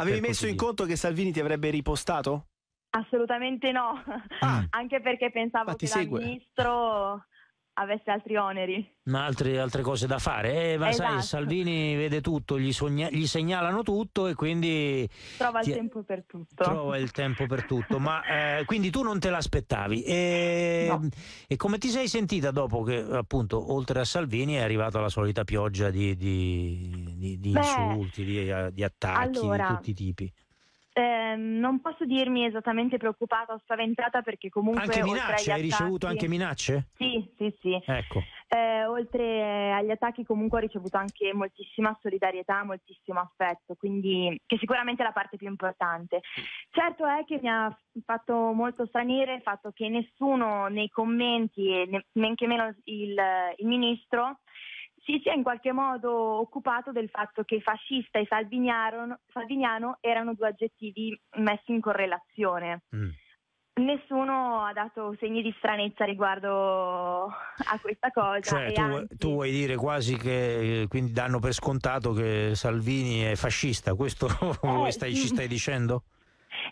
Avevi messo in conto che Salvini ti avrebbe ripostato? Assolutamente no, ah. anche perché pensavo ah, che segue. la ministro avesse altri oneri. Ma altre, altre cose da fare. Eh, ma esatto. sai, Salvini vede tutto, gli, sogna, gli, segnalano tutto e quindi... Trova il tempo per tutto. Trova il tempo per tutto. ma eh, quindi tu non te l'aspettavi. E, no. e, come ti sei sentita dopo che, appunto, oltre a Salvini è arrivata la solita pioggia di, di di, di Beh, insulti, di, eh, di attacchi allora, di tutti i tipi? Ehm, non posso dirmi esattamente preoccupata o spaventata perché comunque... Anche minacce? Hai ricevuto anche minacce? Sì, sì, sì. Ecco. Eh, oltre agli attacchi comunque ho ricevuto anche moltissima solidarietà, moltissimo affetto, quindi che sicuramente è la parte più importante. Certo è che mi ha fatto molto stranire il fatto che nessuno nei commenti, e ne, men che meno il, il ministro, si sia in qualche modo occupato del fatto che fascista e salviniano erano due aggettivi messi in correlazione. Mm. Nessuno ha dato segni di stranezza riguardo a questa cosa. Cioè, tu, anzi... tu, vuoi dire quasi che quindi danno per scontato che Salvini è fascista, questo eh, stai, ci stai dicendo?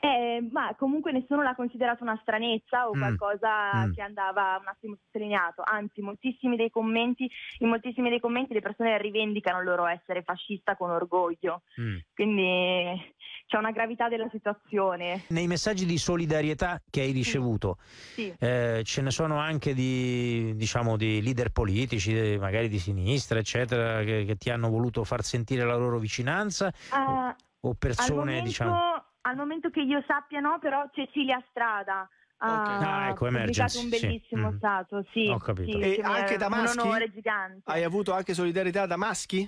Eh, ma comunque nessuno l'ha considerato una stranezza o mm. qualcosa mm. che andava un attimo sottolineato, anzi moltissimi dei commenti, in moltissimi dei commenti le persone rivendicano il loro essere fascista con orgoglio, mm. quindi c'è una gravità della situazione. Nei messaggi di solidarietà che hai ricevuto, sì. eh, ce ne sono anche di, diciamo, di leader politici, eh, magari di sinistra, eccetera, che, che, ti hanno voluto far sentire la loro vicinanza? Uh, o persone, momento, diciamo al momento che io sappia no, però Cecilia Strada. Okay. Ha ah, ah, ecco, pubblicato un bellissimo sì. Mm. stato, sì, Ho capito. Sì, e anche da maschi? Un onore gigante. Hai avuto anche solidarietà da maschi?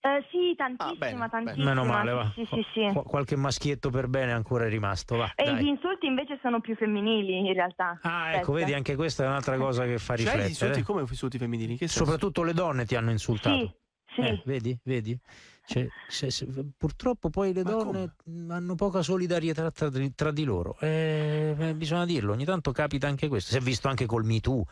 Eh, sì, tantissima, ah, bene, tantissima. Meno male, va. Sì, sì, sì. Qu- qualche maschietto per bene ancora è rimasto, va. E dai. gli insulti invece sono più femminili, in realtà. Ah, ecco, vedi, anche questa è un'altra cosa che fa riflettere. Cioè, gli insulti come insulti femminili? Soprattutto le donne ti hanno insultato. Sì. Sì. Eh, vedi, vedi? Cioè, se, se, purtroppo poi le Ma donne come? hanno poca solidarietà tra, tra di loro, eh, eh bisogna dirlo, ogni tanto capita anche questo, si è visto anche col Me Too,